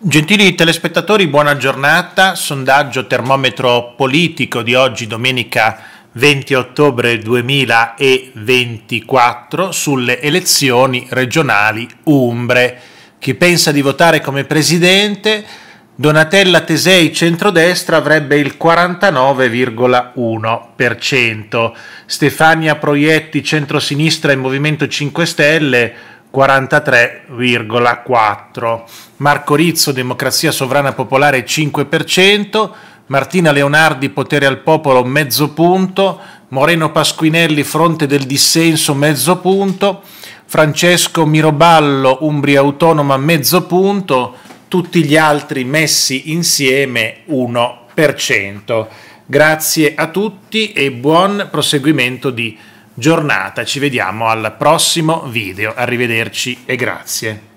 Gentili telespettatori, buona giornata. Sondaggio termometro politico di oggi, domenica 20 ottobre 2024, sulle elezioni regionali umbre. Chi pensa di votare come presidente? Donatella Tesei centrodestra avrebbe il 49,1%, Stefania Proietti centrosinistra e Movimento 5 Stelle 43,4%, Marco Rizzo, Democrazia Sovrana Popolare 5%, Martina Leonardi, Potere al Popolo mezzo punto, Moreno Pasquinelli, Fronte del Dissenso mezzo punto, Francesco Miroballo, Umbria Autonoma mezzo punto, tutti gli altri messi insieme 1%. Grazie a tutti e buon proseguimento di giornata. Ci vediamo al prossimo video. Arrivederci e grazie.